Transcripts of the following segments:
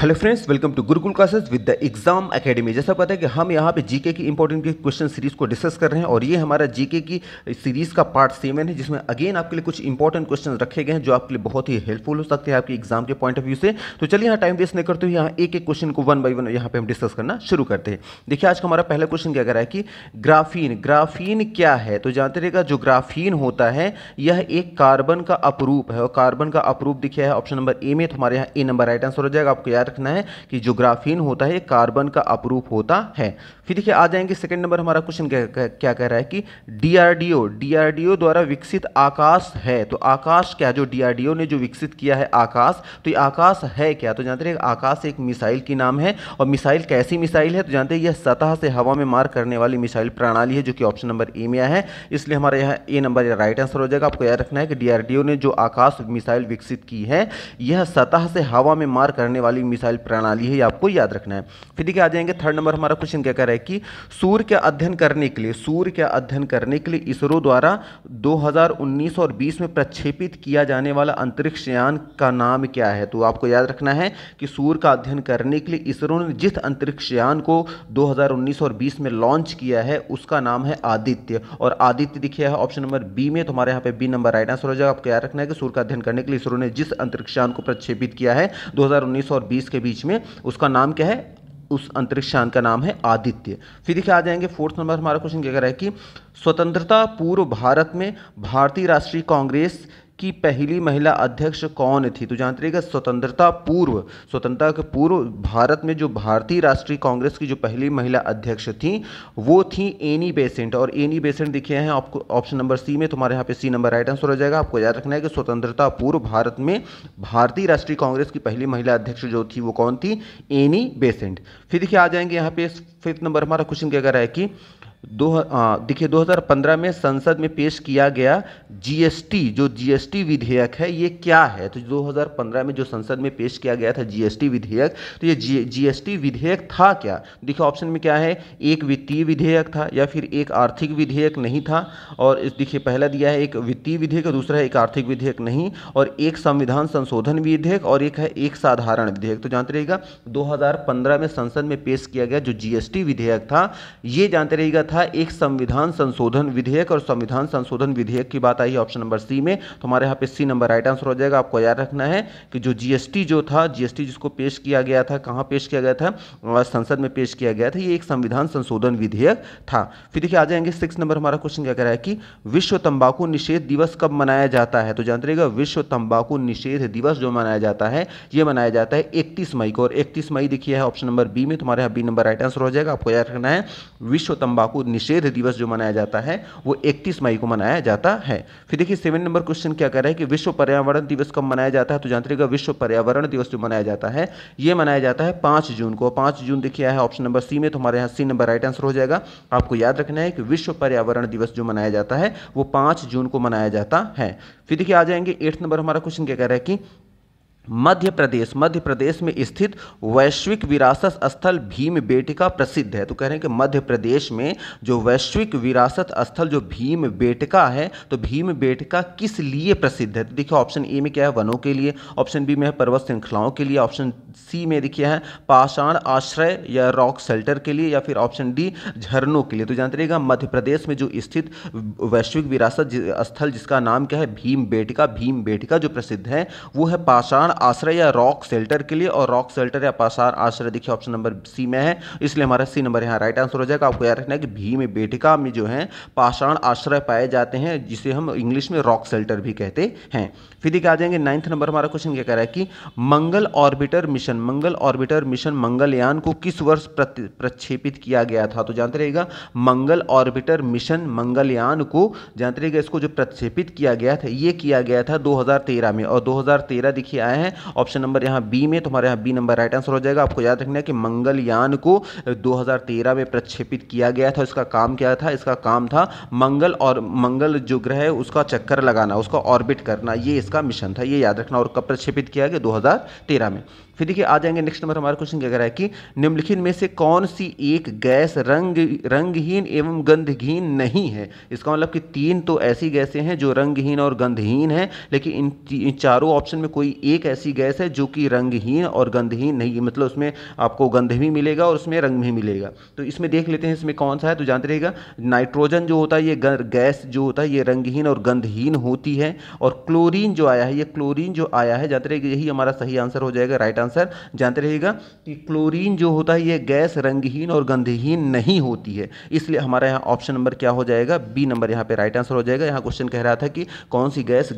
hello friends welcome to Gurukul classes with the exam academy जैसा पता है कि हम यहाँ पे जीके की इंपॉर्टेंट क्वेश्चन सीरीज को डिस्कस कर रहे हैं और ये हमारा जीके की सीरीज का पार्ट सेवन है जिसमें अगेन आपके लिए कुछ इंपॉर्टेंट क्वेश्चन रखे गए हैं जो आपके लिए बहुत ही हेल्पफुल हो सकते हैं आपके एग्जाम के पॉइंट ऑफ व्यू से तो चलिए यहाँ टाइम वेस्ट नहीं करते हुए यहाँ एक एक क्वेश्चन को वन बाई वन यहाँ पे हम डिस्कस करना शुरू करते हैं देखिए आज का हमारा पहला क्वेश्चन क्या कर रहा है कि ग्राफीन ग्राफीन क्या है तो जानते रहेगा जो ग्राफीन होता है यह एक कार्बन का अपरूप है और कार्बन का अपरूप दिखा है ऑप्शन नंबर ए में तो हमारे यहाँ ए नंबर राइट आंसर हो जाएगा आपको याद रखना है कि जो ग्राफीन होता है कार्बन का अपरूप होता है फिर देखिए आ जाएंगे सेकंड नंबर हमारा क्वेश्चन क्या क्या कह रहा है कि डीआरडीओ डीआरडीओ द्वारा विकसित आकाश है तो आकाश क्या जो डीआरडीओ ने जो विकसित किया है आकाश तो ये आकाश है क्या तो जानते हैं आकाश एक मिसाइल की नाम है और मिसाइल कैसी मिसाइल है तो जानते हैं यह सतह से हवा में मार करने वाली मिसाइल प्रणाली है जो कि ऑप्शन नंबर ए में है इसलिए हमारा यहाँ ए नंबर राइट आंसर हो जाएगा आपको याद रखना है कि डीआरडीओ ने जो आकाश मिसाइल विकसित की है यह सतह से हवा में मार करने वाली मिसाइल प्रणाली है ये आपको याद रखना है फिर देखिए आ जाएंगे थर्ड नंबर हमारा क्वेश्चन क्या कह रहा है कि सूर्य का अध्ययन करने के लिए सूर्य का अध्ययन करने के लिए इसरो द्वारा 2019 और 20 में प्रक्षेपित किया जाने वाला अंतरिक्ष यान का नाम क्या है तो आपको याद रखना है कि सूर्य का अध्ययन करने के लिए इसरो ने जिस अंतरिक्ष यान को दो और बीस में लॉन्च किया है उसका नाम है आदित्य और आदित्य दिखे है ऑप्शन नंबर बी में तो हमारे यहाँ पे बी नंबर राइट आंसर हो जाएगा आपको याद रखना है कि सूर्य का अध्ययन करने के लिए इसरो ने जिस अंतरिक्ष यान को प्रक्षेपित किया है दो और बीस बीस के बीच में उसका नाम क्या है उस अंतरिक्ष यान का नाम है आदित्य फिर देखिए आ जाएंगे फोर्थ नंबर हमारा क्वेश्चन क्या कह रहा है कि स्वतंत्रता पूर्व भारत में भारतीय राष्ट्रीय कांग्रेस की पहली महिला अध्यक्ष कौन थी तो जानते रहिएगा स्वतंत्रता पूर्व स्वतंत्रता के पूर्व भारत में जो भारतीय राष्ट्रीय कांग्रेस की जो पहली महिला अध्यक्ष थी वो थी एनी बेसेंट और एनी बेसेंट दिखे हैं आपको ऑप्शन नंबर सी में तुम्हारे यहाँ पे सी नंबर राइट आंसर हो जाएगा आपको याद रखना है कि स्वतंत्रता पूर्व भारत में भारतीय राष्ट्रीय कांग्रेस की पहली महिला अध्यक्ष जो थी वो कौन थी एनी बेसेंट फिर देखिए आ जाएंगे यहाँ पे फिफ्थ नंबर हमारा क्वेश्चन क्या कह रहा है कि दो देखिए 2015 में संसद में पेश किया गया जीएसटी जो जीएसटी विधेयक है ये क्या है तो 2015 में जो संसद में पेश किया गया था जीएसटी विधेयक तो ये जी जीएसटी विधेयक था क्या देखिए ऑप्शन में क्या है एक वित्तीय विधेयक था या फिर एक आर्थिक विधेयक नहीं था और देखिए पहला दिया है एक वित्तीय विधेयक और दूसरा है एक आर्थिक विधेयक नहीं और एक संविधान संशोधन विधेयक और एक है एक साधारण विधेयक तो जानते रहेगा दो में संसद में पेश किया गया जो जीएसटी विधेयक था ये जानते रहेगा था एक संविधान संशोधन विधेयक और संविधान संशोधन विधेयक की बात आई ऑप्शन नंबर सी में तो हमारे यहाँ पे सी नंबर राइट आंसर हो जाएगा आपको याद रखना है कि जो जीएसटी जो था जीएसटी जिसको पेश किया गया था कहाँ पेश किया गया था संसद में पेश किया गया था ये एक संविधान संशोधन विधेयक था फिर देखिए आ जाएंगे सिक्स नंबर हमारा क्वेश्चन क्या कह रहा है कि विश्व तंबाकू निषेध दिवस कब मनाया जाता है तो जानते रहेगा विश्व तंबाकू निषेध दिवस जो मनाया जाता है ये मनाया जाता है इकतीस मई को और इकतीस मई देखिए ऑप्शन नंबर बी में तुम्हारे तो यहाँ बी नंबर राइट आंसर हो जाएगा आपको याद रखना है विश्व तंबाकू तंबाकू निषेध दिवस जो मनाया जाता है वो 31 मई को मनाया जाता है फिर देखिए सेवन नंबर क्वेश्चन क्या कह रहा है कि विश्व पर्यावरण दिवस कब मनाया जाता है तो जानते रहेगा विश्व पर्यावरण दिवस जो मनाया जाता है ये मनाया जाता है पाँच जून को पाँच जून देखिए है ऑप्शन नंबर सी में तो हमारे यहाँ सी नंबर राइट आंसर हो जाएगा आपको याद रखना है कि विश्व पर्यावरण दिवस जो मनाया जाता है वो पाँच जून को मनाया जाता है फिर देखिए आ जाएंगे एट्थ नंबर हमारा क्वेश्चन क्या कह रहा है कि मध्य प्रदेश मध्य प्रदेश में स्थित वैश्विक विरासत स्थल भीम बेटिका प्रसिद्ध है तो कह रहे हैं कि मध्य प्रदेश में जो वैश्विक विरासत स्थल जो भीम बेटिका है तो भीम बेटिका किस लिए प्रसिद्ध है तो देखिए ऑप्शन ए में क्या है वनों के लिए ऑप्शन बी में है पर्वत श्रृंखलाओं के लिए ऑप्शन सी में देखिए है पाषाण आश्रय या रॉक शेल्टर के लिए या फिर ऑप्शन डी झरनों के लिए तो जानते रहेगा मध्य प्रदेश में जो स्थित वैश्विक विरासत स्थल जिसका नाम क्या है भीम बेटिका भीम बेटिका जो प्रसिद्ध है वो है पाषाण पाषाण आश्रय या रॉक शेल्टर के लिए और रॉक शेल्टर या पाषाण आश्रय देखिए ऑप्शन नंबर सी में है इसलिए हमारा सी नंबर यहाँ राइट आंसर हो जाएगा आपको याद रखना है कि भीम बेटिका में जो है पाषाण आश्रय पाए जाते हैं जिसे हम इंग्लिश में रॉक शेल्टर भी कहते हैं फिर देखिए आ जाएंगे नाइन्थ नंबर हमारा क्वेश्चन क्या कह रहा है कि Mangal orbiter mission Mangal orbiter mission Mangalyaan को किस वर्ष प्रक्षेपित किया गया था तो जानते रहेगा मंगल ऑर्बिटर मिशन मंगलयान को जानते रहेगा इसको जो प्रक्षेपित किया गया था ये किया गया था 2013 में और 2013 देखिए आया है ऑप्शन नंबर यहाँ बी में तुम्हारे यहाँ बी नंबर राइट आंसर हो जाएगा आपको याद रखना है कि मंगलयान को 2013 में प्रक्षेपित किया गया था इसका काम क्या था इसका काम था मंगल और मंगल जो ग्रह है उसका चक्कर लगाना उसका ऑर्बिट करना ये इसका मिशन था ये याद रखना और कब प्रक्षेपित किया गया दो में फिर देखिए आ जाएंगे नेक्स्ट नंबर हमारा क्वेश्चन क्या कह रहा है कि निम्नलिखित में से कौन सी एक गैस रंग रंगहीन एवं गंधहीन नहीं है इसका मतलब कि तीन तो ऐसी गैसें हैं जो रंगहीन और गंधहीन हैं लेकिन इन, इन चारों ऑप्शन में कोई एक ऐसी गैस है जो कि रंगहीन और गंधहीन नहीं है मतलब उसमें आपको गंध भी मिलेगा और उसमें रंग भी मिलेगा तो इसमें देख लेते हैं इसमें कौन सा है तो जानते रहेगा नाइट्रोजन जो होता है ये गैस जो होता है ये रंगहीन और गंधहीन होती है और क्लोरीन जो आया है ये क्लोरीन जो आया है जानते रहेगा यही हमारा सही आंसर हो जाएगा राइट आंसर आंसर जानते रहिएगा कि क्लोरीन जो होता है ये गैस रंगहीन और गंधहीन नहीं होती है इसलिए हमारे यहाँ ऑप्शन नंबर क्या हो जाएगा बी नंबर यहाँ पे राइट आंसर हो जाएगा यहाँ क्वेश्चन कह रहा था कि कौन सी गैस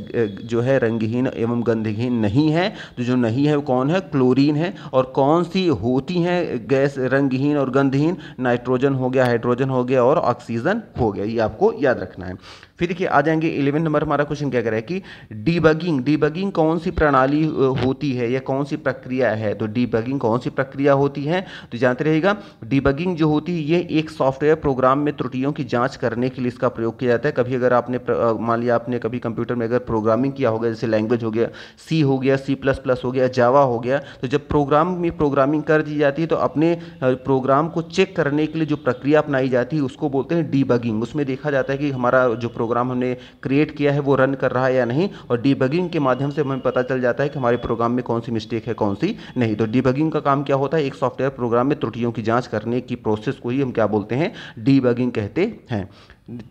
जो है रंगहीन एवं गंधहीन नहीं है तो जो नहीं है वो कौन है क्लोरीन है और कौन सी होती हैं गैस रंगहीन और गंधहीन नाइट्रोजन हो गया हाइड्रोजन हो गया और ऑक्सीजन हो गया ये आपको याद रखना है फिर देखिए आ जाएंगे इलेवन नंबर हमारा क्वेश्चन क्या करें कि डीबगिंग डीबगिंग कौन सी प्रणाली होती है या कौन सी प्रक्रिया है तो डीबगिंग कौन सी प्रक्रिया होती है तो जानते रहेगा डीबगिंग जो होती है ये एक सॉफ्टवेयर प्रोग्राम में त्रुटियों की जाँच करने के लिए इसका प्रयोग किया जाता है कभी अगर आपने मान लिया आपने कभी कंप्यूटर में अगर प्रोग्रामिंग किया होगा जैसे लैंग्वेज हो गया सी हो गया सी प्लस प्लस हो गया जावा हो गया तो जब प्रोग्राम में प्रोग्रामिंग कर दी जाती है तो अपने प्रोग्राम को चेक करने के लिए जो प्रक्रिया अपनाई जाती है उसको बोलते हैं डीबगिंग उसमें देखा जाता है कि हमारा जो प्रोग्राम हमने क्रिएट किया है वो रन कर रहा है या नहीं और डीबगिंग के माध्यम से हमें पता चल जाता है कि हमारे प्रोग्राम में कौन सी मिस्टेक है कौन सी नहीं तो डीबगिंग का काम क्या होता है एक सॉफ्टवेयर प्रोग्राम में त्रुटियों की जाँच करने की प्रोसेस को ही हम क्या बोलते हैं डीबगिंग कहते हैं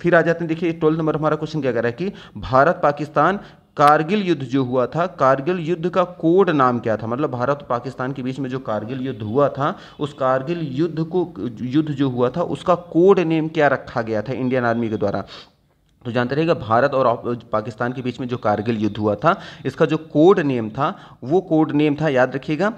फिर आ जाते हैं देखिए ट्वेल्थ नंबर हमारा क्वेश्चन क्या कह रहा है कि भारत पाकिस्तान कारगिल युद्ध जो हुआ था कारगिल युद्ध का कोड नाम क्या था मतलब भारत और पाकिस्तान के बीच में जो कारगिल युद्ध हुआ था उस कारगिल युद्ध को युद्ध जो हुआ था उसका कोड नेम क्या रखा गया था इंडियन आर्मी के द्वारा तो जानते रहेगा भारत और पाकिस्तान के बीच में जो कारगिल युद्ध हुआ था इसका जो कोड नेम था वो कोड नेम था याद रखिएगा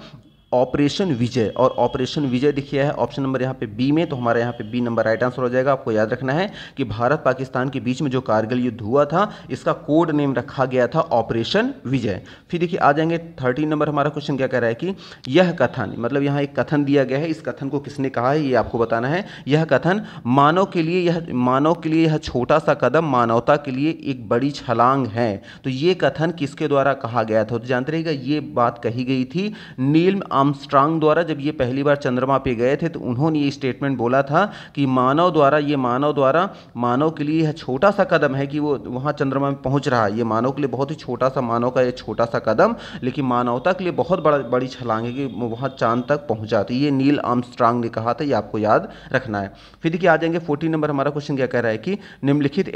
ऑपरेशन विजय और ऑपरेशन विजय दिखिए है ऑप्शन नंबर यहाँ पे बी में तो हमारे यहाँ पे बी नंबर राइट आंसर हो जाएगा आपको याद रखना है कि भारत पाकिस्तान के बीच में जो कारगिल युद्ध हुआ था इसका कोड नेम रखा गया था ऑपरेशन विजय फिर देखिए आ जाएंगे थर्टीन नंबर हमारा क्वेश्चन क्या कह रहा है कि यह कथन मतलब यहाँ एक कथन दिया गया है इस कथन को किसने कहा है ये आपको बताना है यह कथन मानव के लिए यह मानव के लिए यह छोटा सा कदम मानवता के लिए एक बड़ी छलांग है तो ये कथन किसके द्वारा कहा गया था तो जानते रहेगा ये बात कही गई थी नील आर्मस्ट्रांग द्वारा जब ये पहली बार चंद्रमा पे गए थे तो उन्होंने ये स्टेटमेंट बोला था कि मानव द्वारा ये मानव द्वारा मानव के लिए यह छोटा सा कदम है कि वो वहाँ चंद्रमा में पहुँच रहा है ये मानव के लिए बहुत ही छोटा सा मानव का ये छोटा सा कदम लेकिन मानवता के लिए बहुत बड़ा बड़ी छलांग है कि वहाँ चांद तक पहुँच जाती ये नील आर्मस्ट्रांग ने कहा था ये आपको याद रखना है फिर देखिए आ जाएंगे फोर्टीन नंबर हमारा क्वेश्चन क्या कह रहा है कि निम्नलिखित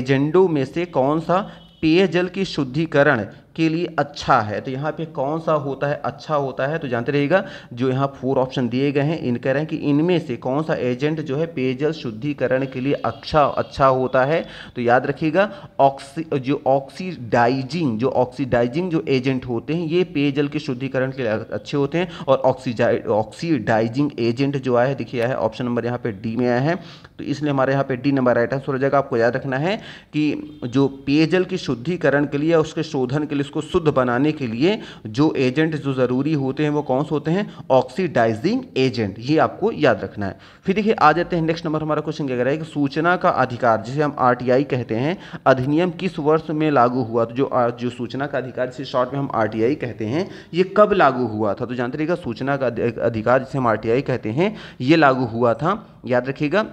एजेंडो में से कौन सा पेयजल की शुद्धिकरण के लिए अच्छा है तो यहाँ पे कौन सा होता है अच्छा होता है तो जानते रहिएगा जो यहाँ फोर ऑप्शन दिए गए हैं इन कह रहे हैं कि इनमें से कौन सा एजेंट जो है पेयजल शुद्धिकरण के लिए अच्छा अच्छा होता है तो याद रखिएगा ऑक्सी जो ऑक्सीडाइजिंग जो ऑक्सीडाइजिंग जो एजेंट होते हैं ये पेयजल के शुद्धिकरण के लिए अच्छे होते हैं और ऑक्सीडाइ ऑक्सीडाइजिंग एजेंट जो आया है देखिए है ऑप्शन नंबर यहाँ पे डी में आया है तो इसलिए हमारे यहाँ पे डी नंबर राइट आंसर हो जाएगा आपको याद रखना है कि जो पेयजल के शुद्धिकरण के लिए उसके शोधन के लिए को शुद्ध बनाने के लिए जो एजेंट जो ज़रूरी होते हैं वो कौन से होते हैं ऑक्सीडाइजिंग एजेंट ये आपको याद रखना है फिर देखिए आ जाते हैं नेक्स्ट नंबर हमारा क्वेश्चन क्या है कि सूचना का अधिकार जिसे हम आर कहते हैं अधिनियम किस वर्ष में लागू हुआ तो जो जो सूचना का अधिकार जिसे शॉर्ट में हम आर कहते हैं ये कब लागू हुआ था तो जानते रहेगा सूचना का अधिकार जिसे हम आर कहते हैं ये लागू हुआ था याद रखिएगा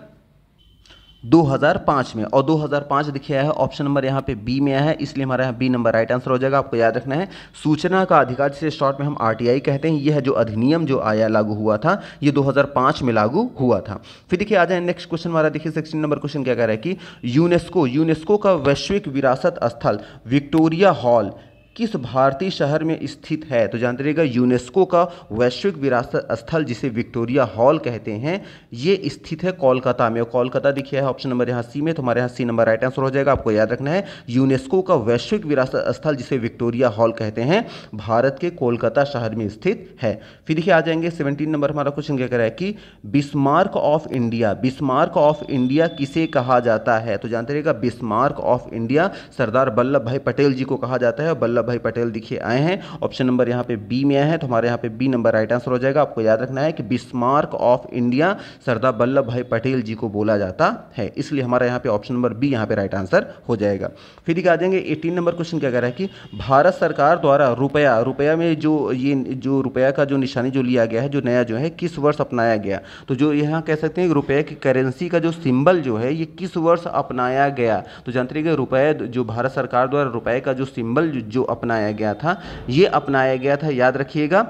2005 में और 2005 दिखे आया है ऑप्शन नंबर यहाँ पे बी में आया है इसलिए हमारा यहाँ बी नंबर राइट आंसर हो जाएगा आपको याद रखना है सूचना का अधिकार जिसे शॉर्ट में हम आरटीआई कहते हैं यह जो अधिनियम जो आया लागू हुआ था ये 2005 में लागू हुआ था फिर देखिए आ जाए नेक्स्ट क्वेश्चन हमारा देखिए सेक्शन नंबर क्वेश्चन क्या कह रहा है कि यूनेस्को यूनेस्को का वैश्विक विरासत स्थल विक्टोरिया हॉल किस भारतीय शहर में स्थित है तो जानते रहेगा यूनेस्को का वैश्विक विरासत स्थल जिसे विक्टोरिया हॉल कहते हैं ये स्थित है कोलकाता में कोलकाता कोलकाता देखिए ऑप्शन नंबर यहाँ सी में तो हमारे यहाँ सी नंबर राइट आंसर हो जाएगा आपको याद रखना है यूनेस्को का वैश्विक विरासत स्थल जिसे विक्टोरिया हॉल कहते हैं भारत के कोलकाता शहर में स्थित है फिर देखिए आ जाएंगे सेवनटीन नंबर हमारा क्वेश्चन क्या करा है कि Bismarck of India Bismarck of India किसे कहा जाता है तो जानते रहेगा Bismarck of India Sardar Vallabhbhai Patel जी को कहा जाता है और वल्लभ भाई पटेल दिखे आए हैं ऑप्शन नंबर यहाँ पे बी में आए हैं तो हमारे यहाँ पे बी नंबर राइट आंसर हो जाएगा आपको याद रखना है कि Bismarck of India Sardar Vallabhbhai Patel जी को बोला जाता है इसलिए हमारे यहाँ पे ऑप्शन नंबर बी यहाँ पे राइट आंसर हो जाएगा फिर दिखा देंगे एटीन नंबर क्वेश्चन क्या कह रहा है कि भारत सरकार द्वारा रुपया रुपया में जो ये जो रुपया का जो निशानी जो लिया गया है जो नया जो है किस वर्ष अपनाया गया तो जो यहाँ कह सकते हैं रुपये की करेंसी का जो सिंबल जो है ये किस वर्ष अपनाया गया तो जानते रहिएगा रुपये जो भारत सरकार द्वारा रुपये का जो सिंबल जो, जो अपनाया गया था ये अपनाया गया था याद रखिएगा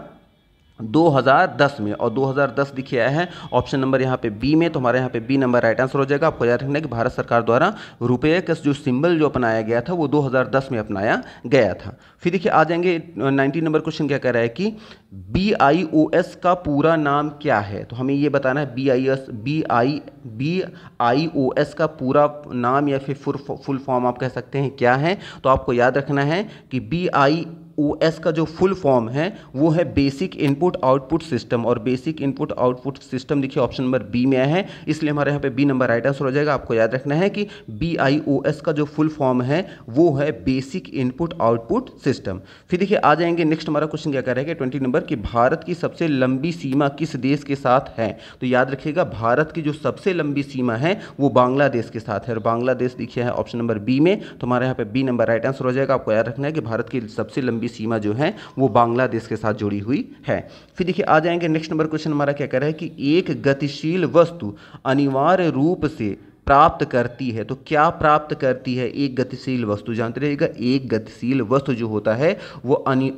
2010 में और 2010 दिखे आया है ऑप्शन नंबर यहाँ पे बी में तो हमारे यहाँ पे बी नंबर राइट आंसर हो जाएगा आपको याद रखना है कि भारत सरकार द्वारा रुपये का जो सिंबल जो अपनाया गया था वो 2010 में अपनाया गया था फिर देखिए आ जाएंगे 19 नंबर क्वेश्चन क्या कह रहा है कि बी आई ओ एस का पूरा नाम क्या है तो हमें ये बताना है B I S B I B I O S का पूरा नाम या फिर फुल फॉर्म आप कह सकते हैं क्या है तो आपको याद रखना है कि बी आई ओ का जो फुल फॉर्म है वो है बेसिक इनपुट आउटपुट सिस्टम और बेसिक इनपुट आउटपुट सिस्टम देखिए ऑप्शन नंबर बी में आया है इसलिए हमारे यहाँ पे बी नंबर राइट आंसर हो जाएगा आपको याद रखना है कि बी आई ओ एस का जो फुल फॉर्म है वो है बेसिक इनपुट आउटपुट सिस्टम फिर देखिए आ जाएंगे नेक्स्ट हमारा क्वेश्चन क्या करेगा ट्वेंटी नंबर कि भारत की सबसे लंबी सीमा किस देश के साथ है तो याद रखिएगा भारत की जो सबसे लंबी सीमा है वो बांग्लादेश के साथ है और बांग्लादेश देखिए ऑप्शन नंबर बी में तो हमारे यहाँ पे बी नंबर राइट आंसर हो जाएगा आपको याद रखना है कि भारत की सबसे लंबी सीमा जो है वो बांग्लादेश के साथ जुड़ी हुई है फिर देखिए आ जाएंगे नेक्स्ट नंबर क्वेश्चन हमारा क्या कह रहा है कि एक गतिशील वस्तु अनिवार्य रूप से प्राप्त करती है तो क्या प्राप्त करती है एक गतिशील वस्तु जानते रहेगा एक गतिशील वस्तु जो होता है वो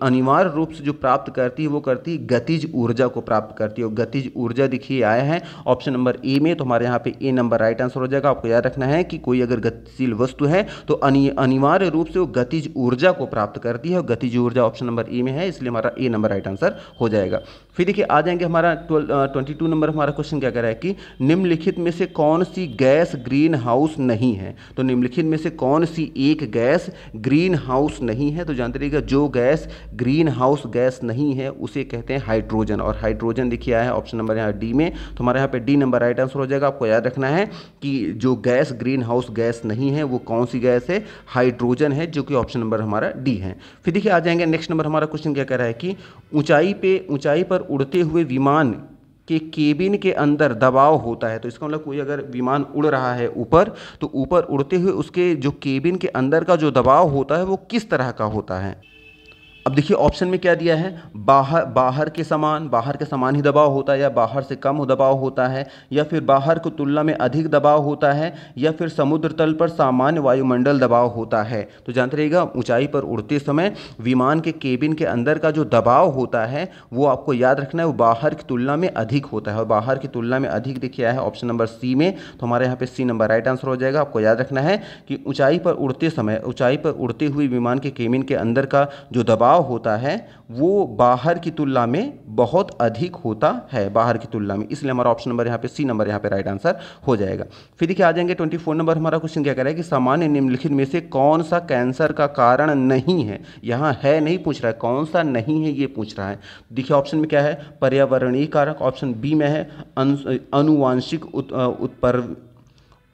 अनिवार्य रूप से जो प्राप्त करती है वो करती है गतिज ऊर्जा को प्राप्त करती है और गतिज ऊर्जा देखिए आया है ऑप्शन नंबर ए में तो हमारे यहाँ पे ए नंबर राइट आंसर हो जाएगा आपको याद रखना है कि कोई अगर गतिशील वस्तु है तो अनिवार्य रूप से वो गतिज ऊर्जा को प्राप्त करती है और गतिज ऊर्जा ऑप्शन नंबर ए में है इसलिए हमारा ए नंबर राइट आंसर हो जाएगा फिर देखिए आ जाएंगे हमारा टू नंबर हमारा क्वेश्चन क्या कह रहा है कि निम्नलिखित में से कौन सी गैस ग्रीन हाउस नहीं है तो निम्नलिखित में से कौन सी एक गैस ग्रीन हाउस नहीं है तो जानते रहिएगा जो गैस ग्रीन हाउस गैस नहीं है उसे कहते हैं हाइड्रोजन और हाइड्रोजन देखिए आया है ऑप्शन नंबर यहाँ डी में तो हमारे यहाँ पे डी नंबर राइट आंसर हो जाएगा आपको याद रखना है कि जो गैस ग्रीन हाउस गैस नहीं है वो कौन सी गैस है हाइड्रोजन है जो कि ऑप्शन नंबर हमारा डी है फिर देखिए आ जाएंगे नेक्स्ट नंबर हमारा क्वेश्चन क्या कह रहा है कि ऊंचाई पे ऊंचाई पर उड़ते हुए विमान कि केबिन के अंदर दबाव होता है तो इसका मतलब कोई अगर विमान उड़ रहा है ऊपर तो ऊपर उड़ते हुए उसके जो केबिन के अंदर का जो दबाव होता है वो किस तरह का होता है अब देखिए ऑप्शन में क्या दिया है बाहर बाहर के समान बाहर के समान ही दबाव होता है या बाहर से कम दबाव होता है या फिर बाहर की तुलना में अधिक दबाव होता है या फिर समुद्र तल पर सामान्य वायुमंडल दबाव होता है तो जानते रहिएगा ऊंचाई पर उड़ते समय विमान के केबिन के अंदर का जो दबाव होता है वो आपको याद रखना है वो बाहर की तुलना में अधिक होता है और बाहर की तुलना में अधिक देखिए है ऑप्शन नंबर सी में तो हमारे यहाँ पर सी नंबर राइट आंसर हो जाएगा आपको याद रखना है कि ऊँचाई पर उड़ते समय ऊँचाई पर उड़ते हुए विमान के केबिन के अंदर का जो दबाव दबाव होता है वो बाहर की तुलना में बहुत अधिक होता है बाहर की तुलना में इसलिए हमारा ऑप्शन नंबर यहाँ पे सी नंबर यहाँ पे राइट आंसर हो जाएगा फिर देखिए आ जाएंगे ट्वेंटी फोर नंबर हमारा क्वेश्चन क्या कह रहा है कि सामान्य निम्नलिखित में से कौन सा कैंसर का कारण नहीं है यहाँ है नहीं पूछ रहा है कौन सा नहीं है ये पूछ रहा है देखिए ऑप्शन में क्या है पर्यावरणीय कारक ऑप्शन बी में है अनुवांशिक उत्पर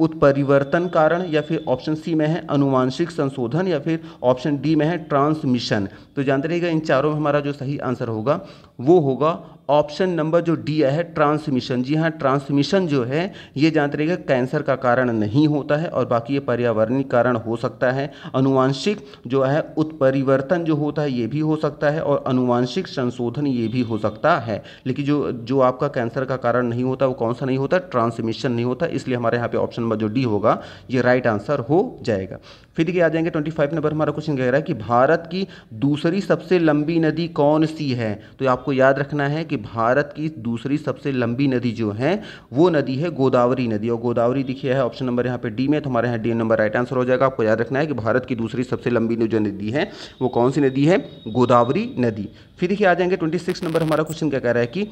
उत्परिवर्तन कारण या फिर ऑप्शन सी में है अनुवांशिक संशोधन या फिर ऑप्शन डी में है ट्रांसमिशन तो जानते रहिएगा इन चारों में हमारा जो सही आंसर होगा वो होगा ऑप्शन नंबर जो डी है ट्रांसमिशन जी हाँ ट्रांसमिशन जो है ये जानते रहिएगा कैंसर का कारण नहीं होता है और बाकी ये पर्यावरणीय कारण हो सकता है अनुवांशिक जो है उत्परिवर्तन जो होता है ये भी हो सकता है और अनुवांशिक संशोधन ये भी हो सकता है लेकिन जो जो आपका कैंसर का कारण नहीं होता वो कौन सा नहीं होता ट्रांसमिशन नहीं होता इसलिए हमारे यहाँ पे ऑप्शन नंबर जो डी होगा ये राइट आंसर हो जाएगा फिर ये आ जाएंगे 25 फाइव नंबर हमारा क्वेश्चन कह रहा है कि भारत की दूसरी सबसे लंबी नदी कौन सी है तो आपको याद रखना है कि भारत की दूसरी सबसे लंबी नदी जो है वो नदी है गोदावरी नदी और गोदावरी दिखी है ऑप्शन नंबर यहाँ पे डी में तो हमारे यहाँ डी नंबर राइट आंसर हो जाएगा आपको याद रखना है कि भारत की दूसरी सबसे लंबी जो नदी है वो कौन सी नदी है गोदावरी नदी फिर देखिए आ जाएंगे ट्वेंटी नंबर हमारा क्वेश्चन क्या कह रहा है कि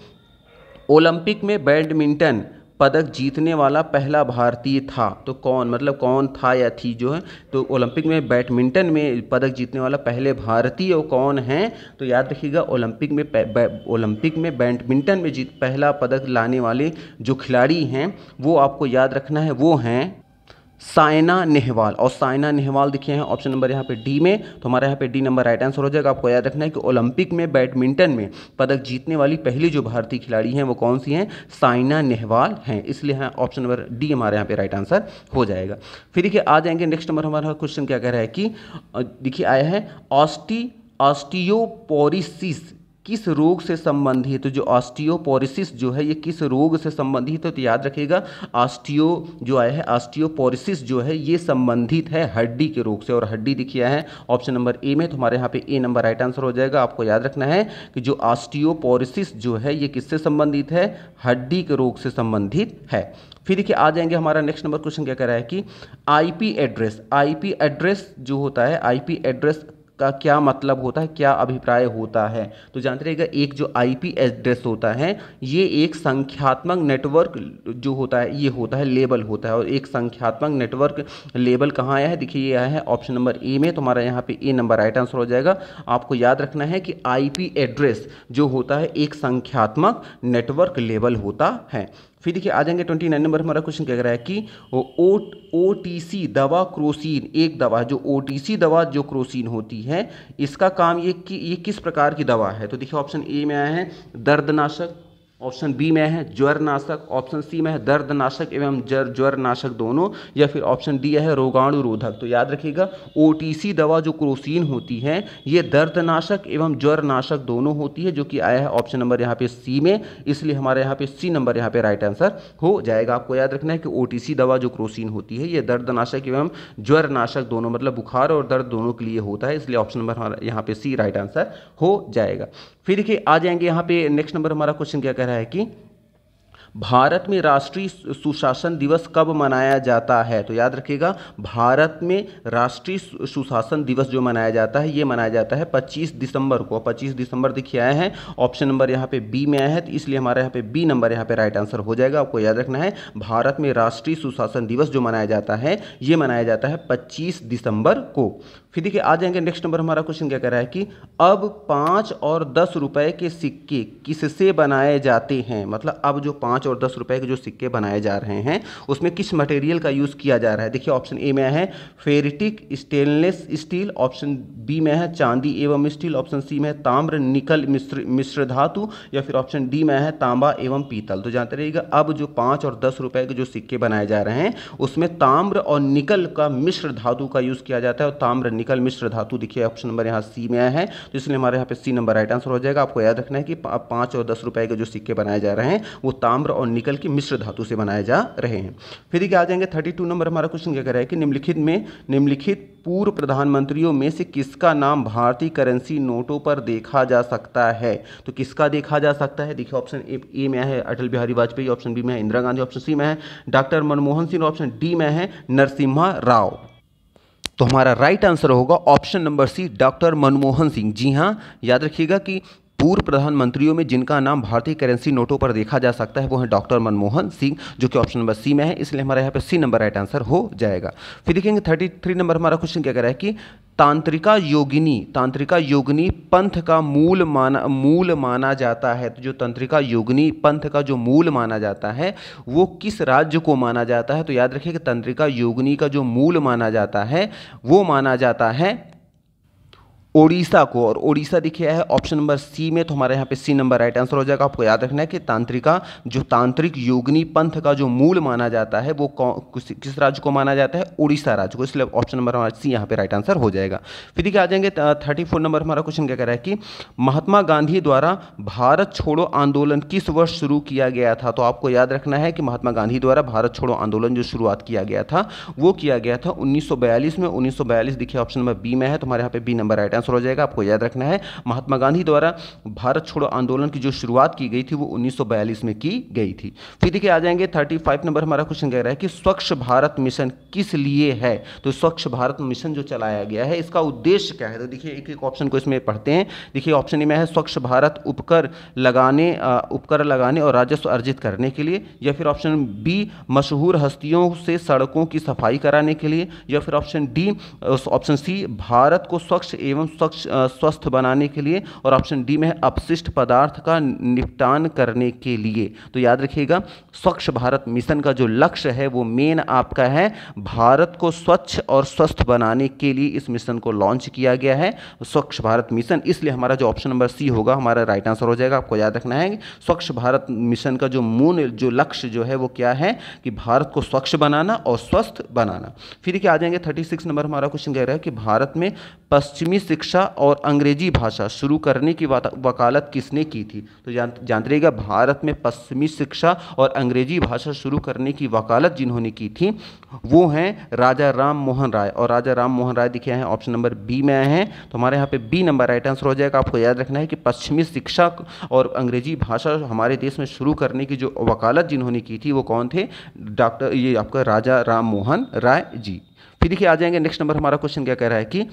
ओलंपिक में बैडमिंटन पदक जीतने वाला पहला भारतीय था तो कौन मतलब कौन था या थी जो है तो ओलंपिक में बैडमिंटन में पदक जीतने वाला पहले भारतीय और कौन है तो याद रखिएगा ओलंपिक में ओलंपिक में बैडमिंटन में जीत पहला पदक लाने वाले जो खिलाड़ी हैं वो आपको याद रखना है वो हैं साइना नेहवाल और साइना नेहवाल देखिए हैं ऑप्शन नंबर यहाँ पे डी में तो हमारे यहाँ पे डी नंबर राइट आंसर हो जाएगा आपको याद रखना है कि ओलंपिक में बैडमिंटन में पदक जीतने वाली पहली जो भारतीय खिलाड़ी हैं वो कौन सी हैं साइना नेहवाल हैं इसलिए हाँ ऑप्शन नंबर डी हमारे यहाँ पे राइट आंसर हो जाएगा फिर देखिए आ जाएंगे नेक्स्ट नंबर हमारा क्वेश्चन क्या कह रहा है कि देखिए आया है ऑस्टी ऑस्टियोपोरिसिस किस रोग से संबंधित तो जो ऑस्टियोपोरिसिस जो है ये किस रोग से संबंधित है तो याद रखिएगा ऑस्टियो जो आया है ऑस्टियोपोरिसिस जो है ये संबंधित है हड्डी के रोग से और हड्डी दिखी है ऑप्शन नंबर ए में तो हमारे यहाँ पे ए नंबर राइट आंसर हो जाएगा आपको याद रखना है कि जो ऑस्टियोपोरिसिस जो है ये किससे संबंधित है हड्डी के रोग से संबंधित है फिर देखिए आ जाएंगे हमारा नेक्स्ट नंबर क्वेश्चन क्या कह रहा है कि आईपी एड्रेस आईपी एड्रेस जो होता है आईपी एड्रेस का क्या मतलब होता है क्या अभिप्राय होता है तो जानते रहेगा एक जो आईपी एड्रेस होता है ये एक संख्यात्मक नेटवर्क जो होता है ये होता है लेबल होता है और एक संख्यात्मक नेटवर्क लेबल कहाँ आया है देखिए ये आया है ऑप्शन नंबर ए में तो यहाँ पे ए नंबर राइट आंसर हो जाएगा आपको याद रखना है कि आई एड्रेस जो होता है एक संख्यात्मक नेटवर्क लेबल होता है फिर देखिए आ जाएंगे ट्वेंटी नाइन नंबर हमारा क्वेश्चन क्या कह रहा है कि ओ ओ टी सी दवा क्रोसिन एक दवा जो ओ टी सी दवा जो क्रोसिन होती है इसका काम ये कि ये किस प्रकार की दवा है तो देखिए ऑप्शन ए में आया है दर्दनाशक ऑप्शन बी में है ज्वर नाशक ऑप्शन सी में है दर्द नाशक एवं जर ज्वर नाशक दोनों या फिर ऑप्शन डी है रोगाणु रोधक तो याद रखिएगा ओ दवा जो क्रोसिन होती है ये दर्द नाशक एवं ज्वर नाशक दोनों होती है जो कि आया है ऑप्शन नंबर यहाँ पे सी में इसलिए हमारे यहाँ पे सी नंबर यहाँ पे राइट आंसर हो जाएगा आपको याद रखना है कि ओ दवा जो क्रोसिन होती है ये दर्द नाशक एवं ज्वर नाशक दोनों मतलब बुखार और दर्द दोनों के लिए होता है इसलिए ऑप्शन नंबर यहाँ पे सी राइट आंसर हो जाएगा फिर देखिए आ जाएंगे यहाँ पे नेक्स्ट नंबर हमारा क्वेश्चन क्या कह रहा है कि भारत में राष्ट्रीय सुशासन दिवस कब मनाया जाता है तो याद रखिएगा भारत में राष्ट्रीय सुशासन दिवस जो मनाया जाता है ये मनाया जाता है 25 दिसंबर को 25 दिसंबर देखिए आए हैं ऑप्शन नंबर यहाँ पे बी में आया है तो इसलिए हमारे यहाँ पे बी नंबर यहाँ पे राइट आंसर हो जाएगा आपको याद रखना है भारत में राष्ट्रीय सुशासन दिवस जो मनाया जाता है ये मनाया जाता है पच्चीस दिसंबर को फिर देखिए आ जाएंगे नेक्स्ट नंबर हमारा क्वेश्चन क्या कर रहा है कि अब पाँच और दस रुपए के सिक्के किससे बनाए जाते हैं मतलब अब जो पाँच और दस रुपए के जो सिक्के बनाए जा रहे हैं उसमें किस मटेरियल का यूज़ किया जा रहा है देखिए ऑप्शन ए में है ferritic stainless steel option B में है चांदी एवं स्टील ऑप्शन सी में है ताम्र निकल मिश्र मिश्र धातु या फिर ऑप्शन डी में है तांबा एवं पीतल तो जानते रहिएगा अब जो पाँच और दस रुपए के जो सिक्के बनाए जा रहे हैं उसमें ताम्र और निकल का मिश्र धातु का यूज़ किया जाता है और ताम्र निकल मिश्र धातु देखिए ऑप्शन नंबर यहाँ सी में आया है तो इसलिए हमारे यहाँ पे सी नंबर राइट आंसर हो जाएगा आपको याद रखना है कि पाँच और दस रुपए के जो सिक्के बनाए जा रहे हैं वो ताम्र और निकल की मिश्र धातु से बनाए जा रहे हैं फिर देखिए आ जाएंगे थर्टी नंबर हमारा क्वेश्चन क्या करा है कि निम्नलिखित में निम्नलिखित पूर्व प्रधानमंत्रियों में से किसका नाम भारतीय करेंसी नोटों पर देखा जा सकता है तो किसका देखा जा सकता है देखिए ऑप्शन ए में है अटल बिहारी वाजपेयी ऑप्शन बी में है इंदिरा गांधी ऑप्शन सी में है doctor Manmohan Singh option D में है नरसिम्हा राव तो हमारा राइट आंसर होगा option number C doctor Manmohan Singh जी हाँ याद रखिएगा कि पूर्व प्रधानमंत्रियों में जिनका नाम भारतीय करेंसी नोटों पर देखा जा सकता है वो है डॉक्टर मनमोहन सिंह जो कि ऑप्शन नंबर सी में है इसलिए हमारे यहाँ पर सी नंबर राइट आंसर हो जाएगा फिर देखेंगे थर्टी थ्री नंबर हमारा क्वेश्चन क्या कह रहा है कि तांत्रिका योगिनी तांत्रिका योगिनी पंथ का मूल माना मूल माना जाता है तो जो तंत्रिका योगिनी पंथ का जो मूल माना जाता है वो किस राज्य को माना जाता है तो याद रखिए कि तंत्रिका योगिनी का जो मूल माना जाता है वो माना जाता है ओडिशा को और ओडिशा दिखाया है ऑप्शन नंबर सी में तो हमारे यहाँ पे सी नंबर राइट आंसर हो जाएगा आपको याद रखना है कि तांत्रिका जो तांत्रिक योगनी पंथ का जो मूल माना जाता है वो किस, राज्य को माना जाता है ओडिशा राज्य को इसलिए ऑप्शन नंबर हमारा सी यहाँ पे राइट आंसर हो जाएगा फिर देखिए आ जाएंगे थर्टी फोर नंबर हमारा क्वेश्चन क्या कह रहा है कि महात्मा गांधी द्वारा भारत छोड़ो आंदोलन किस वर्ष शुरू किया गया था तो आपको याद रखना है कि महात्मा गांधी द्वारा भारत छोड़ो आंदोलन जो शुरुआत किया गया था वो किया गया था उन्नीस में उन्नीस दिखे ऑप्शन नंबर बी में है तो हमारे यहाँ पे B number right answer answer हो जाएगा आपको याद रखना है महात्मा गांधी द्वारा भारत छोड़ो आंदोलन की जो शुरुआत की गई थी वो 1942 में की गई थी फिर देखिए आ जाएंगे 35 नंबर हमारा क्वेश्चन कह रहा है कि स्वच्छ भारत मिशन किस लिए है तो स्वच्छ भारत मिशन जो चलाया गया है इसका उद्देश्य क्या है तो देखिए एक एक ऑप्शन को इसमें पढ़ते हैं देखिए ऑप्शन ए में है स्वच्छ भारत उपकर लगाने उपकर लगाने और राजस्व अर्जित करने के लिए या फिर ऑप्शन बी मशहूर हस्तियों से सड़कों की सफाई कराने के लिए या फिर option D option C Bharat को स्वच्छ एवं स्वच्छ स्वस्थ बनाने के लिए और ऑप्शन डी में है अपशिष्ट पदार्थ का निपटान करने के लिए तो याद रखिएगा स्वच्छ भारत मिशन का जो लक्ष्य है वो मेन आपका है भारत को स्वच्छ और स्वस्थ बनाने के लिए इस मिशन को लॉन्च किया गया है स्वच्छ भारत मिशन इसलिए हमारा जो ऑप्शन नंबर सी होगा हमारा राइट आंसर हो जाएगा आपको याद रखना है स्वच्छ भारत मिशन का जो मूल जो लक्ष्य जो है वो क्या है कि भारत को स्वच्छ बनाना और स्वस्थ बनाना फिर क्या आ जाएंगे थर्टी सिक्स नंबर हमारा क्वेश्चन कह रहा है कि भारत में पश्चिमी शिक्षा शिक्षा और अंग्रेजी भाषा शुरू करने की वकालत किसने की थी तो जान जानते रहिएगा भारत में पश्चिमी शिक्षा और अंग्रेजी भाषा शुरू करने की वकालत जिन्होंने की थी वो हैं राजा राम मोहन राय और राजा राम मोहन राय दिखे हैं ऑप्शन नंबर बी में आए हैं तो हमारे यहाँ पे बी नंबर राइट आंसर हो जाएगा आपको याद रखना है कि पश्चिमी शिक्षा और अंग्रेजी भाषा हमारे देश में शुरू करने की जो वकालत जिन्होंने की थी वो कौन थे डॉक्टर ये आपका राजा राम मोहन राय जी फिर देखिए आ जाएंगे नेक्स्ट नंबर हमारा क्वेश्चन क्या कह रहा है कि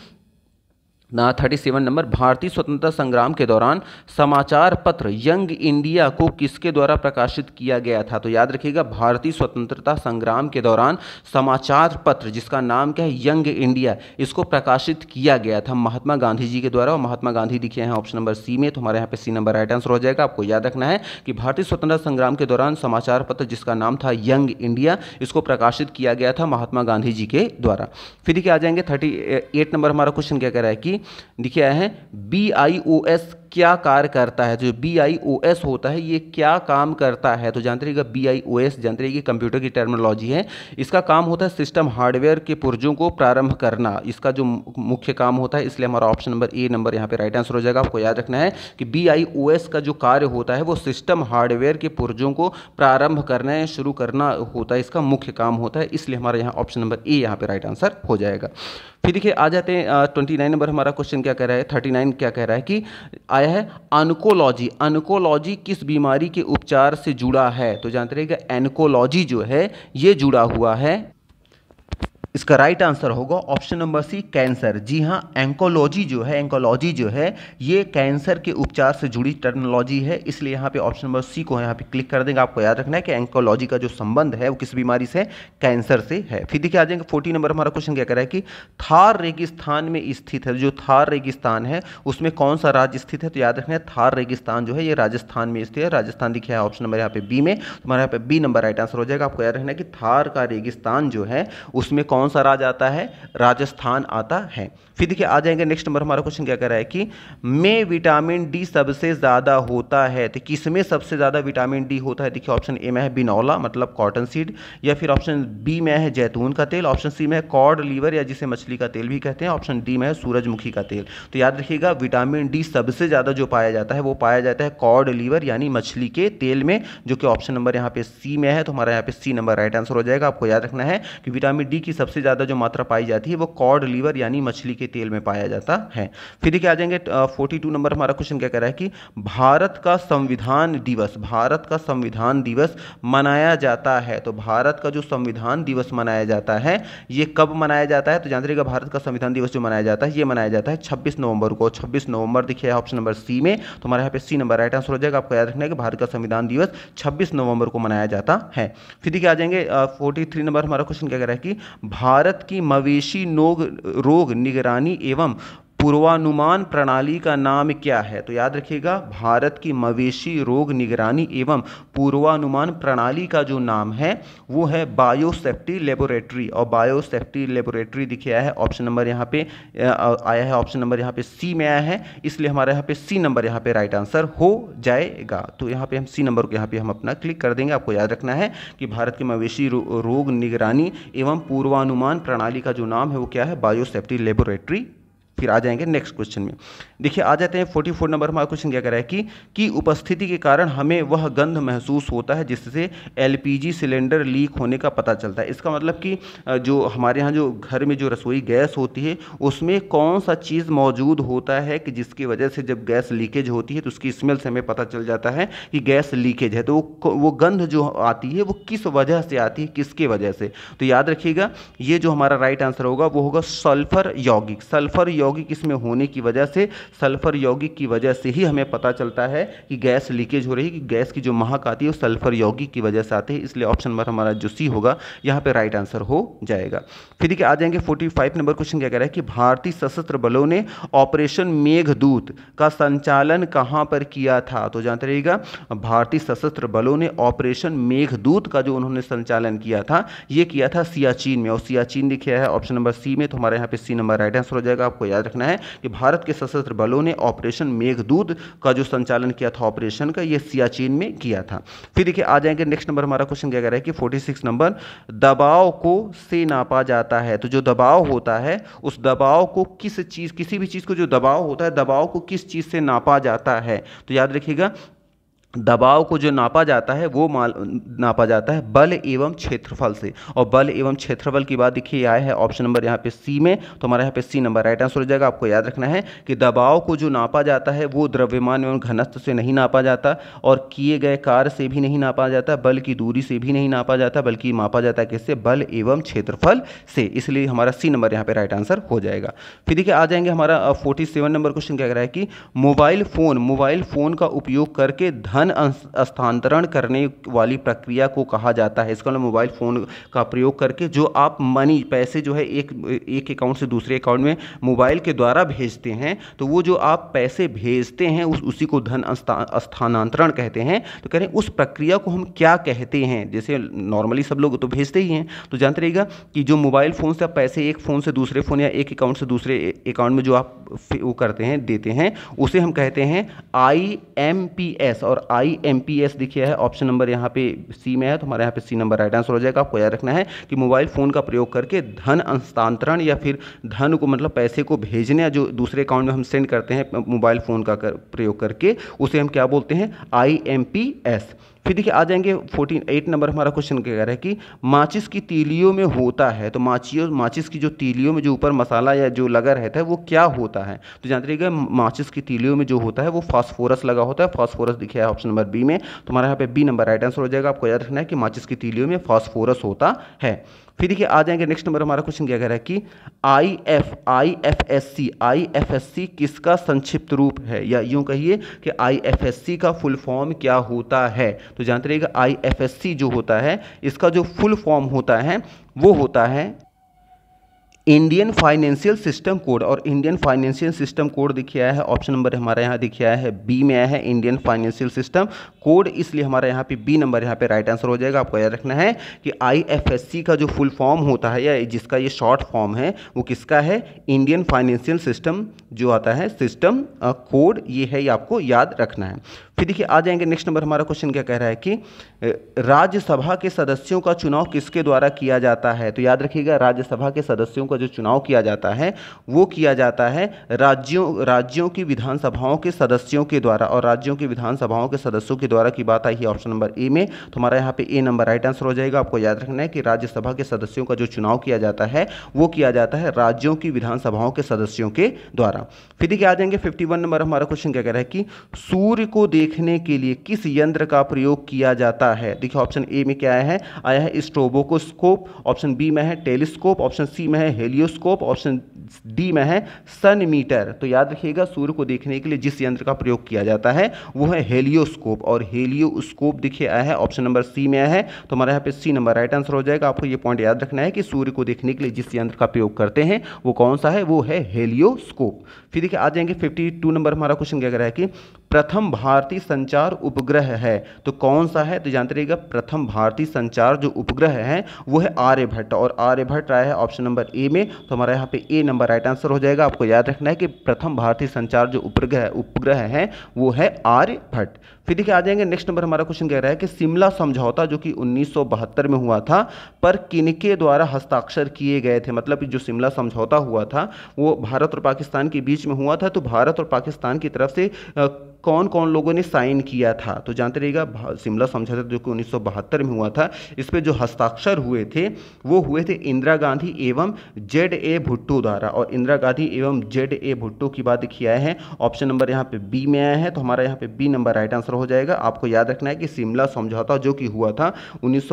ना थर्टी सेवन नंबर भारतीय स्वतंत्रता संग्राम के दौरान समाचार पत्र यंग इंडिया को किसके द्वारा प्रकाशित किया गया था तो याद रखिएगा भारतीय स्वतंत्रता संग्राम के दौरान समाचार पत्र जिसका नाम क्या है यंग इंडिया इसको प्रकाशित किया गया था महात्मा गांधी जी के द्वारा और महात्मा गांधी दिखे हैं ऑप्शन नंबर सी में तो हमारे यहाँ पे सी नंबर राइट आंसर हो जाएगा आपको याद रखना है कि भारतीय स्वतंत्रता संग्राम के दौरान समाचार पत्र जिसका नाम था यंग इंडिया इसको प्रकाशित किया गया था महात्मा गांधी जी के द्वारा फिर क्या आ जाएंगे थर्टी एट नंबर हमारा क्वेश्चन क्या कह रहा है कि देखिए आए है बी आई ओ एस क्या कार्य करता है जो बी आई ओ एस होता है ये क्या काम करता है तो जानते रहिएगा बी आई ओ एस जानते रहिएगा कंप्यूटर की टर्मिनोलॉजी है इसका काम होता है सिस्टम हार्डवेयर के पुर्जों को प्रारंभ करना इसका जो मुख्य काम होता है इसलिए हमारा ऑप्शन नंबर ए नंबर यहाँ पे राइट आंसर हो जाएगा आपको याद रखना है कि बी आई ओ एस का जो कार्य होता है वो सिस्टम हार्डवेयर के पुर्जों को प्रारंभ करना या शुरू करना होता है इसका मुख्य काम होता है इसलिए हमारा यहाँ ऑप्शन नंबर ए यहाँ पे राइट आंसर हो जाएगा फिर देखिए आ जाते हैं ट्वेंटी नाइन नंबर हमारा क्वेश्चन क्या कह रहा है थर्टी नाइन क्या कह रहा है कि आया है अनकोलॉजी अनकोलॉजी किस बीमारी के उपचार से जुड़ा है तो जानते रहेगा एनकोलॉजी जो है ये जुड़ा हुआ है इसका राइट आंसर होगा ऑप्शन नंबर सी कैंसर जी हाँ एंकोलॉजी जो है एंकोलॉजी जो है ये कैंसर के उपचार से जुड़ी टर्नोलॉजी है इसलिए यहाँ पे ऑप्शन नंबर सी को यहाँ पे क्लिक कर देंगे आपको याद रखना है कि एंकोलॉजी का जो संबंध है वो किस बीमारी से कैंसर से है फिर देखिए आ जाएंगे फोर्टी नंबर हमारा क्वेश्चन क्या कह रहा है कि थार रेगिस्तान में स्थित है जो थार रेगिस्तान है उसमें कौन सा राज्य स्थित है तो याद रखना है थार रेगिस्तान जो है ये राजस्थान में स्थित है राजस्थान दिखे ऑप्शन नंबर यहाँ पे बी में तो हमारे यहाँ पे बी नंबर राइट आंसर हो जाएगा आपको याद रखना है कि थार का रेगिस्तान जो है उसमें कौन कौन सा राज्य आता है राजस्थान आता है फिर देखिए आ जाएंगे नेक्स्ट नंबर हमारा क्वेश्चन क्या कर रहा है कि में विटामिन डी सबसे ज़्यादा होता है तो किसमें सबसे ज़्यादा विटामिन डी होता है देखिए ऑप्शन ए में है बिनौला मतलब कॉटन सीड या फिर ऑप्शन बी में है जैतून का तेल ऑप्शन सी में है कॉड लीवर या जिसे मछली का तेल भी कहते हैं ऑप्शन डी में है सूरजमुखी का तेल तो याद रखिएगा विटामिन डी सबसे ज़्यादा जो पाया जाता है वो पाया जाता है कॉड लीवर यानी मछली के तेल में जो कि ऑप्शन नंबर यहाँ पे सी में है तो हमारा यहाँ पे सी नंबर राइट आंसर हो जाएगा आपको याद रखना है कि विटामिन डी की सबसे सबसे ज़्यादा जो मात्रा पाई जाती है वो कॉड लीवर यानी मछली के तेल में पाया जाता है फिर देखिए आ जाएंगे फोर्टी टू नंबर हमारा क्वेश्चन क्या कह रहा है कि भारत का संविधान दिवस भारत का संविधान दिवस मनाया जाता है तो भारत का जो संविधान दिवस मनाया जाता है ये कब मनाया जाता है तो जानते रहेगा भारत का संविधान दिवस जो मनाया जाता है ये मनाया जाता है छब्बीस नवंबर को छब्बीस नवंबर दिखे ऑप्शन नंबर सी में तो हमारे यहाँ पे सी नंबर राइट आंसर हो जाएगा आपको याद रखना है कि भारत का संविधान दिवस छब्बीस नवंबर को मनाया जाता है फिर देखिए आ जाएंगे फोर्टी थ्री नंबर हमारा क्वेश्चन क्या कह रहा है कि भारत की मवेशी नोग रोग निगरानी एवं पूर्वानुमान प्रणाली का नाम क्या है तो याद रखिएगा भारत की मवेशी रोग निगरानी एवं पूर्वानुमान प्रणाली का जो नाम है वो है बायोसेफ्टी लेबोरेटरी और बायोसेफ्टी लेबोरेटरी दिखे आया है ऑप्शन नंबर यहाँ पे आया है ऑप्शन नंबर यहाँ पे सी में आया है इसलिए हमारे यहाँ पे सी नंबर यहाँ पे राइट आंसर हो जाएगा तो यहाँ पे हम सी नंबर को यहाँ पे हम अपना क्लिक कर देंगे आपको याद रखना है कि भारत की मवेशी रोग निगरानी एवं पूर्वानुमान प्रणाली का जो नाम है वो क्या है बायोसेफ्टी लेबोरेटरी फिर आ जाएंगे नेक्स्ट क्वेश्चन में देखिए आ जाते हैं फोर्टी फोर नंबर हमारा क्वेश्चन क्या कह रहा है कि की उपस्थिति के कारण हमें वह गंध महसूस होता है जिससे एलपीजी सिलेंडर लीक होने का पता चलता है इसका मतलब कि जो हमारे यहाँ जो घर में जो रसोई गैस होती है उसमें कौन सा चीज़ मौजूद होता है कि जिसकी वजह से जब गैस लीकेज होती है तो उसकी स्मेल से हमें पता चल जाता है कि गैस लीकेज है तो वो वो गंध जो आती है वो किस वजह से आती है किसके वजह से तो याद रखिएगा ये जो हमारा राइट आंसर होगा वो होगा सल्फर यौगिक सल्फर यौगिक इसमें होने की वजह से सल्फर यौगिक की वजह से ही हमें पता चलता है कि गैस लीकेज हो रही है कि गैस की जो महक आती है वो सल्फर यौगिक की वजह से आती है इसलिए ऑप्शन नंबर हमारा जो सी होगा यहाँ पर राइट आंसर हो जाएगा फिर देखिए आ जाएंगे फोर्टी नंबर क्वेश्चन क्या कह रहा है कि भारतीय सशस्त्र बलों ने ऑपरेशन मेघदूत का संचालन कहाँ पर किया था तो जानते रहिएगा भारतीय सशस्त्र बलों ने ऑपरेशन मेघदूत का जो उन्होंने संचालन किया था ये किया था सियाचीन में और सियाचीन लिखे है ऑप्शन नंबर सी में तो हमारे यहाँ पे सी नंबर राइट आंसर हो जाएगा आपको याद रखना है कि भारत के सशस्त्र बलों ने ऑपरेशन मेघदूत का जो संचालन किया था ऑपरेशन का ये सियाचिन में किया था फिर देखिए आ जाएंगे नेक्स्ट नंबर हमारा क्वेश्चन क्या कह रहा है कि 46 नंबर दबाव को से नापा जाता है तो जो दबाव होता है उस दबाव को किस चीज़ किसी भी चीज़ को जो दबाव होता है दबाव को किस चीज़ से नापा जाता है तो याद रखिएगा दबाव को जो नापा जाता है वो माल नापा जाता है बल एवं क्षेत्रफल से और बल एवं क्षेत्रफल की बात देखिए आया है ऑप्शन नंबर यहाँ पे सी में तो हमारा यहाँ पे सी नंबर राइट आंसर हो जाएगा आपको याद रखना है कि दबाव को जो नापा जाता है वो द्रव्यमान एवं घनस्थ से नहीं नापा जाता और किए गए कार्य से भी नहीं नापा जाता बल की दूरी से भी नहीं नापा जाता बल्कि मापा जाता है किससे बल एवं क्षेत्रफल से इसलिए हमारा सी नंबर यहाँ पर राइट आंसर हो जाएगा फिर देखिए आ जाएंगे हमारा फोर्टी नंबर क्वेश्चन क्या कह रहा है कि मोबाइल फ़ोन मोबाइल फ़ोन का उपयोग करके धन धन स्थानांतरण करने वाली प्रक्रिया को कहा जाता है इसका मतलब मोबाइल फ़ोन का प्रयोग करके जो आप मनी पैसे जो है एक एक अकाउंट से दूसरे अकाउंट में मोबाइल के द्वारा भेजते हैं तो वो जो आप पैसे भेजते हैं उस उसी को धन स्थानांतरण कहते हैं तो कह रहे हैं उस प्रक्रिया को हम क्या कहते हैं जैसे नॉर्मली सब लोग तो भेजते ही हैं तो जानते रहेगा कि जो मोबाइल फ़ोन से आप पैसे एक फ़ोन से दूसरे फ़ोन या एक अकाउंट से दूसरे अकाउंट में जो आप वो करते हैं देते हैं उसे हम कहते हैं आई एम पी एस और आई एम पी एस दिखे है ऑप्शन नंबर यहाँ पे सी में है तो हमारे यहाँ पे सी नंबर राइट आंसर हो जाएगा आपको याद रखना है कि मोबाइल फ़ोन का प्रयोग करके धन हस्तांतरण या फिर धन को मतलब पैसे को भेजने या जो दूसरे अकाउंट में हम सेंड करते हैं मोबाइल फ़ोन का कर, प्रयोग करके उसे हम क्या बोलते हैं आई एम पी एस फिर देखिए आ जाएंगे फोर्टीन एट नंबर हमारा क्वेश्चन क्या कह रहा है कि माचिस की तीलियों में होता है तो माचियों माचिस की जो तीलियों में जो ऊपर मसाला या जो लगा रहता है वो क्या होता है तो जानते रहिएगा माचिस की तीलियों में जो होता है वो फास्फोरस लगा होता है फास्फोरस दिखे है ऑप्शन नंबर बी में तो हमारे यहाँ पे बी नंबर राइट आंसर हो जाएगा आपको याद रखना है कि माचिस की तीलियों में फास्फोरस होता है फिर देखिए आ जाएंगे नेक्स्ट नंबर हमारा क्वेश्चन क्या कह रहा है कि I F I F S C I F S C किसका संक्षिप्त रूप है या यूं कहिए कि आई एफ एस सी का फुल फॉर्म क्या होता है तो जानते रहिएगा आई एफ एस सी जो होता है इसका जो फुल फॉर्म होता है वो होता है इंडियन फाइनेंशियल सिस्टम कोड और इंडियन फाइनेंशियल सिस्टम कोड आया है ऑप्शन नंबर हमारे यहाँ आया है बी में आया है इंडियन फाइनेंशियल सिस्टम कोड इसलिए हमारे यहाँ पे बी नंबर यहाँ पे राइट आंसर हो जाएगा आपको याद रखना है कि आईएफएससी का जो फुल फॉर्म होता है या जिसका ये शॉर्ट फॉर्म है वो किसका है इंडियन फाइनेंशियल सिस्टम जो आता है सिस्टम कोड ये है ये आपको याद रखना है फिर देखिए आ जाएंगे नेक्स्ट नंबर हमारा क्वेश्चन क्या कह रहा है कि राज्यसभा के सदस्यों का चुनाव किसके द्वारा किया जाता है तो याद रखिएगा राज्यसभा के सदस्यों का जो चुनाव किया जाता है वो किया जाता है राज्यों राज्यों की विधानसभाओं के सदस्यों के द्वारा और राज्यों की विधानसभाओं के सदस्यों के द्वारा की बात आई ऑप्शन नंबर ए में तो हमारा यहाँ पे ए नंबर राइट आंसर हो जाएगा आपको याद रखना है कि राज्यसभा के सदस्यों का जो चुनाव किया जाता है वो किया जाता है राज्यों की विधानसभाओं के सदस्यों के द्वारा फिर देखिए आ जाएंगे फिफ्टी नंबर हमारा क्वेश्चन क्या कह रहा है कि सूर्य को देखने के लिए किस यंत्र का प्रयोग किया जाता है देखिए ऑप्शन ए में क्या है आया है स्ट्रोबोकोस्कोप ऑप्शन बी में है टेलीस्कोप ऑप्शन सी में है हेलियोस्कोप ऑप्शन डी में है सन मीटर तो याद रखिएगा सूर्य को देखने के लिए जिस यंत्र का प्रयोग किया जाता है वो है हेलियोस्कोप और हेलियोस्कोप देखिए आया है ऑप्शन नंबर सी में आया है तो हमारे यहाँ पे सी नंबर राइट आंसर हो जाएगा आपको ये पॉइंट याद रखना है कि सूर्य को देखने के लिए जिस यंत्र का प्रयोग करते हैं वो कौन सा है वो है हेलियोस्कोप फिर देखिए आ जाएंगे फिफ्टी नंबर हमारा क्वेश्चन क्या कह रहा है कि प्रथम भारतीय भारतीय संचार उपग्रह है तो कौन सा है तो जानते रहिएगा प्रथम भारतीय संचार जो उपग्रह है वो है आर्यभट्ट और आर्यभट्ट आया है ऑप्शन नंबर ए में तो हमारा यहाँ पे ए नंबर राइट आंसर हो जाएगा आपको याद रखना है कि प्रथम भारतीय संचार जो उपग्रह उपग्रह है वो है आर्यभट्ट फिर देखिए आ जाएंगे नेक्स्ट नंबर हमारा क्वेश्चन कह रहा है कि शिमला समझौता जो कि उन्नीस में हुआ था पर किनके द्वारा हस्ताक्षर किए गए थे मतलब जो शिमला समझौता हुआ था वो भारत और पाकिस्तान के बीच में हुआ था तो भारत और पाकिस्तान की तरफ से कौन कौन लोगों ने साइन किया था तो जानते रहिएगा शिमला समझौता जो कि उन्नीस में हुआ था इस पर जो हस्ताक्षर हुए थे वो हुए थे इंदिरा गांधी एवं जेड ए भुट्टो द्वारा और इंदिरा गांधी एवं जेड ए भुट्टो की बात देखिए आए हैं ऑप्शन नंबर यहाँ पे बी में आया है तो हमारा यहाँ पे बी नंबर राइट आंसर हो जाएगा आपको याद रखना है कि शिमला समझौता जो कि हुआ था उन्नीस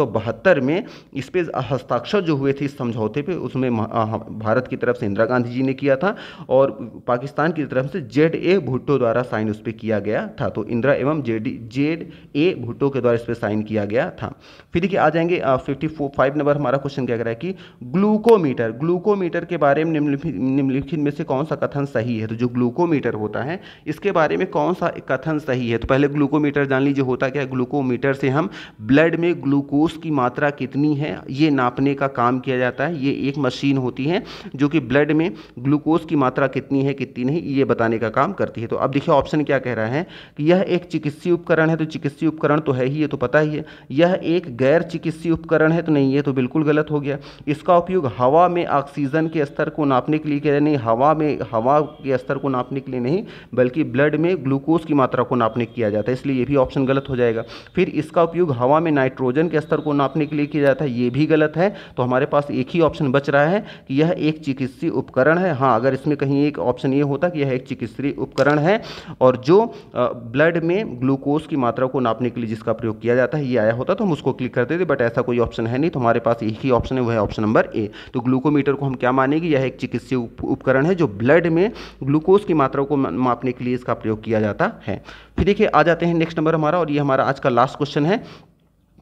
में इस पर हस्ताक्षर जो हुए थे इस समझौते पर उसमें हाँ, भारत की तरफ से इंदिरा गांधी जी ने किया था और पाकिस्तान की तरफ से जेड ए भुट्टो द्वारा साइन उस पर किया किया गया था तो इंदिरा एवं J D Z A Bhutto के द्वारा इस पर साइन किया गया था फिर देखिए आ जाएंगे फिफ्टी फोर फाइव नंबर हमारा क्वेश्चन क्या कह रहा है कि ग्लूकोमीटर ग्लूकोमीटर के बारे में निम्नलिखित में से कौन सा कथन सही है तो जो ग्लूकोमीटर होता है इसके बारे में कौन सा कथन सही है तो पहले ग्लूकोमीटर जान लीजिए होता क्या है ग्लूकोमीटर से हम ब्लड में ग्लूकोज की मात्रा कितनी है ये नापने का काम किया जाता है ये एक मशीन होती है जो कि ब्लड में ग्लूकोज की मात्रा कितनी है कितनी नहीं ये बताने का काम करती है तो अब देखिए ऑप्शन क्या कह रहा है हैं कि यह एक चिकित्सीय उपकरण है तो चिकित्सीय उपकरण तो है ही ये तो पता ही है यह एक गैर चिकित्सीय उपकरण है तो नहीं ये तो बिल्कुल गलत हो गया इसका उपयोग हवा में ऑक्सीजन के स्तर को नापने के लिए किया नहीं हवा में हवा के स्तर को नापने के लिए नहीं बल्कि ब्लड में ग्लूकोज की मात्रा को नापने किया जाता है इसलिए ये भी ऑप्शन गलत हो जाएगा फिर इसका उपयोग हवा में नाइट्रोजन के स्तर को नापने के लिए किया जाता है ये भी गलत है तो हमारे पास एक ही ऑप्शन बच रहा है कि यह एक चिकित्सीय उपकरण है हाँ अगर इसमें कहीं एक ऑप्शन ये होता कि यह एक चिकित्सीय उपकरण है और जो ब्लड में ग्लूकोज की मात्रा को नापने के लिए जिसका प्रयोग किया जाता है ये आया होता तो हम उसको क्लिक करते थे बट ऐसा कोई ऑप्शन है नहीं तो हमारे पास एक ही ऑप्शन है वह ऑप्शन नंबर ए तो ग्लूकोमीटर को हम क्या मानेंगे यह एक चिकित्सीय उपकरण है जो ब्लड में ग्लूकोज की मात्रा को मापने के लिए इसका प्रयोग किया जाता है फिर देखिए आ जाते हैं नेक्स्ट नंबर हमारा और ये हमारा आज का लास्ट क्वेश्चन है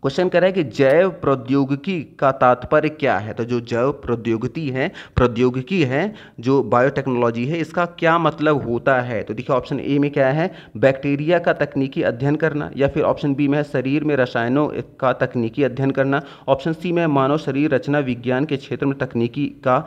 क्वेश्चन कह रहा है कि जैव प्रौद्योगिकी का तात्पर्य क्या है तो जो जैव प्रौद्योगिकी है प्रौद्योगिकी है जो बायोटेक्नोलॉजी है इसका क्या मतलब होता है तो देखिए ऑप्शन ए में क्या है बैक्टीरिया का तकनीकी अध्ययन करना या फिर ऑप्शन बी में है शरीर में रसायनों का तकनीकी अध्ययन करना ऑप्शन सी में मानव शरीर रचना विज्ञान के क्षेत्र में तकनीकी का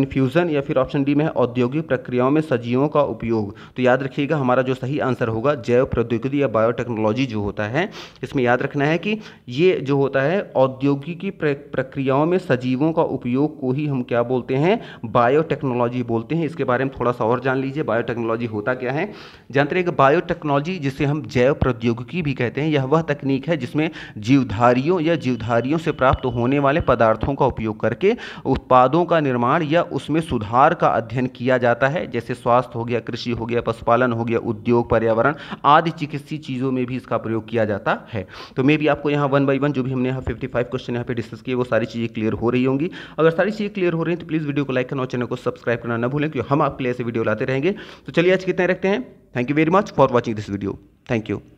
इन्फ्यूज़न या फिर ऑप्शन डी में है औद्योगिक प्रक्रियाओं में सजीवों का उपयोग तो याद रखिएगा हमारा जो सही आंसर होगा जैव प्रौद्योगिकी या बायोटेक्नोलॉजी जो होता है इसमें याद रखना है कि ये जो होता है औद्योगिकी प्रक्रियाओं में सजीवों का उपयोग को ही हम क्या बोलते हैं बायोटेक्नोलॉजी बोलते हैं इसके बारे में थोड़ा सा और जान लीजिए बायोटेक्नोलॉजी होता क्या है जानते कि बायोटेक्नोलॉजी जिसे हम जैव प्रौद्योगिकी भी कहते हैं यह वह तकनीक है जिसमें जीवधारियों या जीवधारियों से प्राप्त होने वाले पदार्थों का उपयोग करके उत्पादों का निर्माण या उसमें सुधार का अध्ययन किया जाता है जैसे स्वास्थ्य हो गया कृषि हो गया पशुपालन हो गया उद्योग पर्यावरण आदि चिकित्सीय चीज़ों में भी इसका प्रयोग किया जाता है तो मे भी आपको यहाँ वन बाई वन जो भी हमने यहाँ फिफ्टी फाइव क्वेश्चन यहाँ पे डिस्कस किए वो सारी चीज़ें क्लियर हो रही होंगी अगर सारी चीज़ें क्लियर हो रही हैं तो प्लीज़ वीडियो को लाइक करना और चैनल को सब्सक्राइब करना ना भूलें क्योंकि हम आपके लिए ऐसे वीडियो लाते रहेंगे तो चलिए आज कितने रखते हैं thank you very much for watching this video thank you